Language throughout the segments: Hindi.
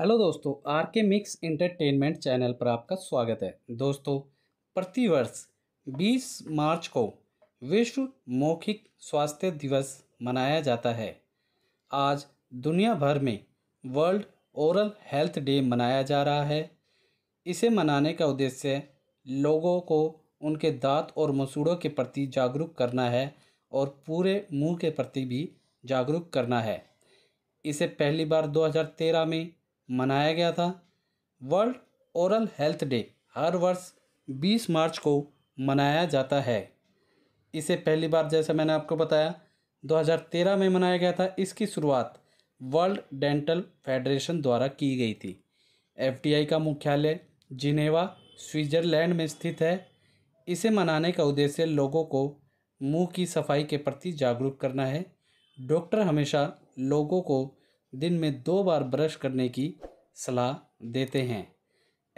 हेलो दोस्तों आर के मिक्स इंटरटेनमेंट चैनल पर आपका स्वागत है दोस्तों प्रतिवर्ष 20 मार्च को विश्व मौखिक स्वास्थ्य दिवस मनाया जाता है आज दुनिया भर में वर्ल्ड ओरल हेल्थ डे मनाया जा रहा है इसे मनाने का उद्देश्य लोगों को उनके दांत और मसूड़ों के प्रति जागरूक करना है और पूरे मुंह के प्रति भी जागरूक करना है इसे पहली बार 2013 में मनाया गया था वर्ल्ड औरल हेल्थ डे हर वर्ष बीस मार्च को मनाया जाता है इसे पहली बार जैसा मैंने आपको बताया 2013 में मनाया गया था इसकी शुरुआत वर्ल्ड डेंटल फेडरेशन द्वारा की गई थी एफटीआई का मुख्यालय जिनेवा स्विट्जरलैंड में स्थित है इसे मनाने का उद्देश्य लोगों को मुंह की सफाई के प्रति जागरूक करना है डॉक्टर हमेशा लोगों को दिन में दो बार ब्रश करने की सलाह देते हैं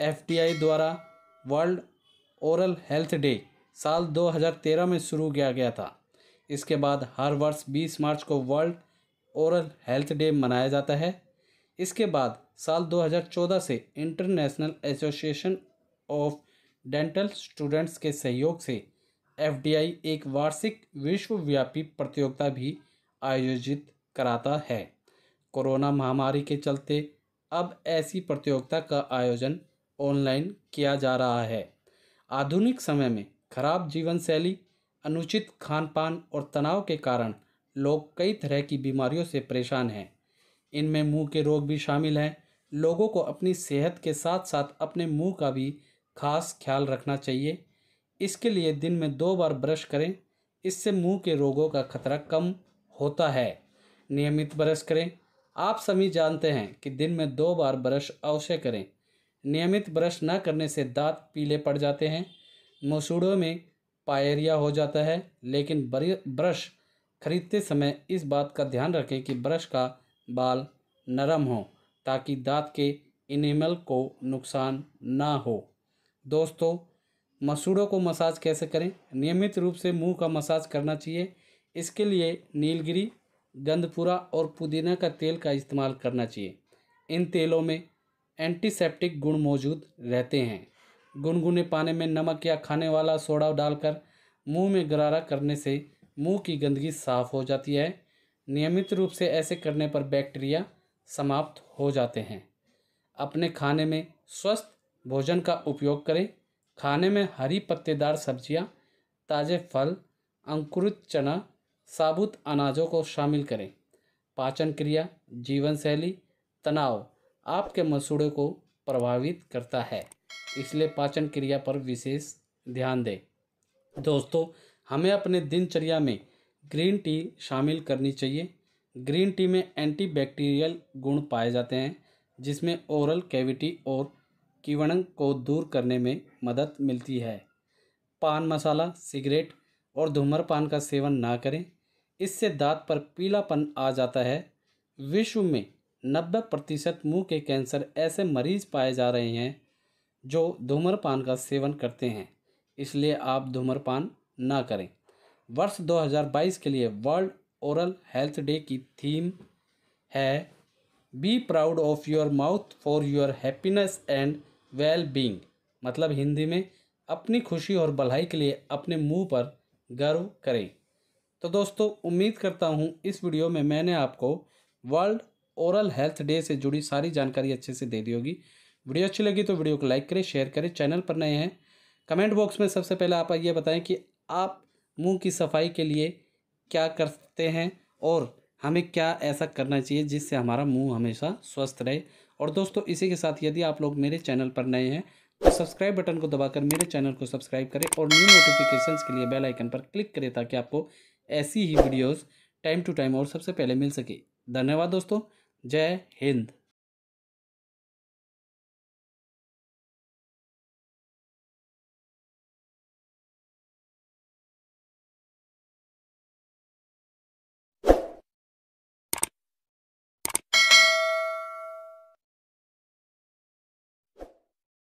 एफडीआई द्वारा वर्ल्ड ओरल हेल्थ डे साल 2013 में शुरू किया गया था इसके बाद हर वर्ष 20 मार्च को वर्ल्ड ओरल हेल्थ डे मनाया जाता है इसके बाद साल 2014 से international association of dental students के सहयोग से एफडीआई एक वार्षिक विश्वव्यापी प्रतियोगिता भी आयोजित कराता है कोरोना महामारी के चलते अब ऐसी प्रतियोगिता का आयोजन ऑनलाइन किया जा रहा है आधुनिक समय में खराब जीवन शैली अनुचित खान पान और तनाव के कारण लोग कई तरह की बीमारियों से परेशान हैं इनमें मुंह के रोग भी शामिल हैं लोगों को अपनी सेहत के साथ साथ अपने मुंह का भी खास ख्याल रखना चाहिए इसके लिए दिन में दो बार ब्रश करें इससे मुंह के रोगों का खतरा कम होता है नियमित ब्रश करें आप सभी जानते हैं कि दिन में दो बार ब्रश अवश्य करें नियमित ब्रश न करने से दांत पीले पड़ जाते हैं मसूड़ों में पायरिया हो जाता है लेकिन ब्रश खरीदते समय इस बात का ध्यान रखें कि ब्रश का बाल नरम हो ताकि दांत के इनेमल को नुकसान ना हो दोस्तों मसूड़ों को मसाज कैसे करें नियमित रूप से मुंह का मसाज करना चाहिए इसके लिए नीलगिरी गंधपुरा और पुदीना का तेल का इस्तेमाल करना चाहिए इन तेलों में एंटीसेप्टिक गुण मौजूद रहते हैं गुनगुने पानी में नमक या खाने वाला सोडा डालकर मुंह में गरारा करने से मुंह की गंदगी साफ हो जाती है नियमित रूप से ऐसे करने पर बैक्टीरिया समाप्त हो जाते हैं अपने खाने में स्वस्थ भोजन का उपयोग करें खाने में हरी पत्तेदार सब्जियां, ताज़े फल अंकुरित चना साबुत अनाजों को शामिल करें पाचन क्रिया जीवन शैली तनाव आपके मसूड़े को प्रभावित करता है इसलिए पाचन क्रिया पर विशेष ध्यान दें दोस्तों हमें अपने दिनचर्या में ग्रीन टी शामिल करनी चाहिए ग्रीन टी में एंटीबैक्टीरियल गुण पाए जाते हैं जिसमें ओरल कैविटी और कीवणंग को दूर करने में मदद मिलती है पान मसाला सिगरेट और धूम्रपान का सेवन ना करें इससे दांत पर पीलापन आ जाता है विश्व में नब्बे प्रतिशत मुँह के कैंसर ऐसे मरीज पाए जा रहे हैं जो धूम्रपान का सेवन करते हैं इसलिए आप धूम्रपान ना करें वर्ष 2022 के लिए वर्ल्ड ओरल हेल्थ डे की थीम है be proud of your mouth for your happiness and well being मतलब हिंदी में अपनी खुशी और भलाई के लिए अपने मुंह पर गर्व करें तो दोस्तों उम्मीद करता हूँ इस वीडियो में मैंने आपको वर्ल्ड ओरल हेल्थ डे से जुड़ी सारी जानकारी अच्छे से दे दी होगी वीडियो अच्छी लगी तो वीडियो को लाइक करें शेयर करें चैनल पर नए हैं कमेंट बॉक्स में सबसे पहले आप ये बताएं कि आप मुंह की सफाई के लिए क्या करते हैं और हमें क्या ऐसा करना चाहिए जिससे हमारा मुंह हमेशा स्वस्थ रहे और दोस्तों इसी के साथ यदि आप लोग मेरे चैनल पर नए हैं तो सब्सक्राइब बटन को दबाकर मेरे चैनल को सब्सक्राइब करें और न्यू नोटिफिकेशन के लिए बेलाइकन पर क्लिक करें ताकि आपको ऐसी ही वीडियोस टाइम टू टाइम और सबसे पहले मिल सके धन्यवाद दोस्तों जय हिंद